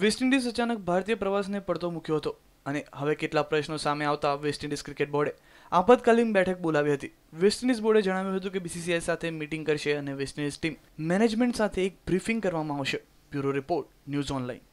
West Indies અચાનક ભારતીય પ્રવાસને પડતો મૂક્યો હતો અને હવે કેટલા પ્રશ્નો સામે આવતા વેસ્ટ ઇન્ડિઝ ક્રિકેટ બોર્ડે આપાતકાલીન બેઠક બોલાવી હતી વેસ્ટ ઇન્ડિઝ બોર્ડે જણાવ્યું હતું કે બીસીસીઆઈ સાથે મીટિંગ કરશે અને વેસ્ટ ઇન્ડિઝ ટીમ મેનેજમેન્ટ સાથે એક બ્રીફિંગ કરવામાં આવશે બ્યુરો રિપોર્ટ ન્યૂઝ ઓનલાઈન